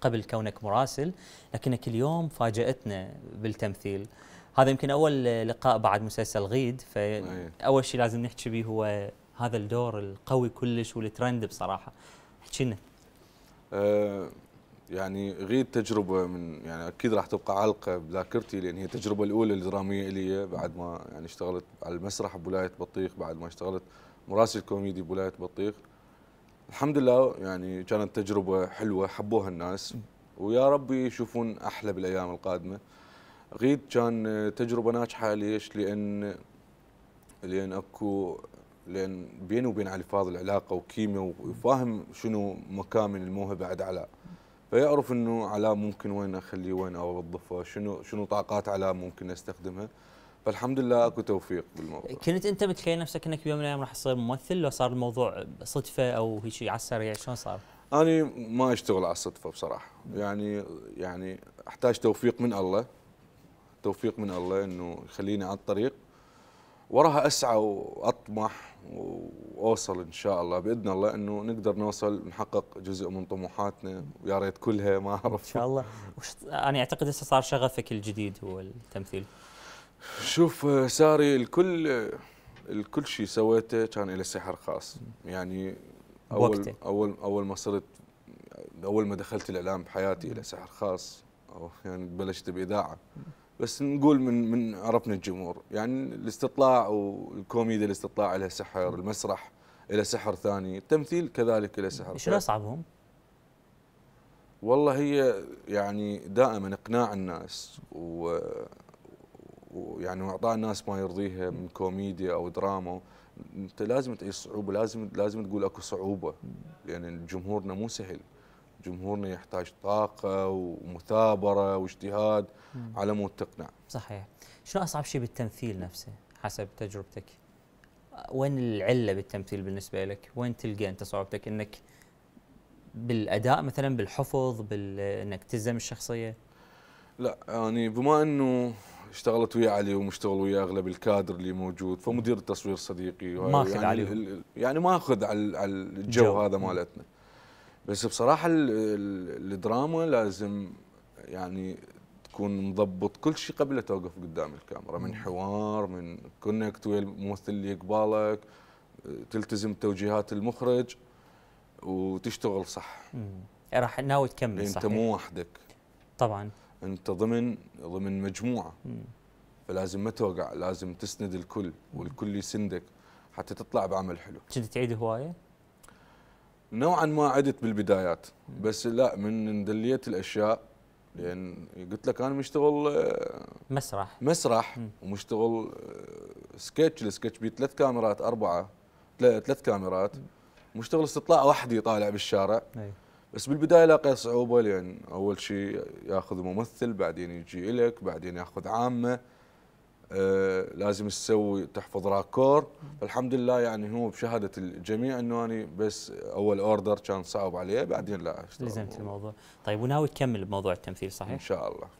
قبل كونك مراسل لكنك اليوم فاجأتنا بالتمثيل هذا يمكن أول لقاء بعد مسلسل غيد فأول شيء لازم نحكي به هو هذا الدور القوي كلش والترند بصراحة احكي لنا أه يعني غيد تجربة من يعني أكيد راح تبقى علقة بذاكرتي لأن هي التجربة الأولى الدرامية لي بعد ما يعني اشتغلت على المسرح بولاية بطيخ بعد ما اشتغلت مراسل كوميدي بولاية بطيخ الحمد لله يعني كانت تجربه حلوه حبوها الناس ويا ربي يشوفون احلى بالايام القادمه غيد كان تجربه ناجحه ليش لان لان اكو لان بيني وبين علي فاضل علاقه وكيمياء وفاهم شنو مكامن الموهبه عند علاء فيعرف انه علاء ممكن وين اخليه وين اوظفه شنو شنو طاقات علاء ممكن استخدمها فالحمد لله اكو توفيق بالموضوع كنت انت متخيل نفسك انك بيوم من الايام راح تصير ممثل لو صار الموضوع صدفه او شيء على السريع شلون صار؟ انا ما اشتغل على الصدفه بصراحه يعني يعني احتاج توفيق من الله توفيق من الله انه يخليني على الطريق وراها اسعى واطمح واوصل ان شاء الله باذن الله انه نقدر نوصل نحقق جزء من طموحاتنا ويا ريت كلها ما اعرف ان شاء الله وش انا اعتقد هسه صار شغفك الجديد هو التمثيل شوف آه، ساري الكل آه، الكل شيء سويته كان له سحر خاص يعني اول اول اول ما صرت اول ما دخلت الاعلام بحياتي له سحر خاص أو يعني بلشت باذاعه بس نقول من من عرفنا الجمهور يعني الاستطلاع والكوميديا الاستطلاع لها سحر المسرح له سحر ثاني التمثيل كذلك له سحر شنو اصعبهم والله هي يعني دائما اقناع الناس و ويعني واعطاء الناس ما يرضيها من كوميديا او دراما انت لازم تعيش صعوبه لازم لازم تقول اكو صعوبه لان يعني جمهورنا مو سهل جمهورنا يحتاج طاقه ومثابره واجتهاد على مود تقنع صحيح شنو اصعب شيء بالتمثيل نفسه حسب تجربتك وين العله بالتمثيل بالنسبه لك وين تلقى انت صعوبتك انك بالاداء مثلا بالحفظ بانك تلزم الشخصيه لا يعني بما انه اشتغلت ويا علي ومشتغل ويا اغلب الكادر اللي موجود فمدير التصوير صديقي ماخذ يعني عليهم يعني ماخذ على الجو هذا مالتنا بس بصراحه الدراما لازم يعني تكون مضبط كل شيء قبل توقف قدام الكاميرا من حوار من كونكت ويا الممثل اللي يقبالك تلتزم توجيهات المخرج وتشتغل صح راح ناوي تكمل يعني صح انت مو وحدك طبعا انت ضمن ضمن مجموعه فلازم ما توقع لازم تسند الكل والكل يسندك حتى تطلع بعمل حلو كنت تعيد هوايه نوعا ما عدت بالبدايات بس لا من دليت الاشياء لان قلت لك انا مشتغل آه، مسرح مسرح ومشتغل آه، سكتش السكتش بي ثلاث كاميرات اربعه ثلاث كاميرات مشتغل استطلاع وحدي طالع بالشارع أي. بس بالبدايه لاقيت صعوبه لان اول شيء ياخذ ممثل بعدين يجي لك بعدين ياخذ عامه آه لازم تسوي تحفظ راكور الحمد لله يعني هو بشهاده الجميع انه انا بس اول اوردر كان صعب عليه بعدين لا لزمت الموضوع طيب وناوي تكمل بموضوع التمثيل صحيح؟ ان شاء الله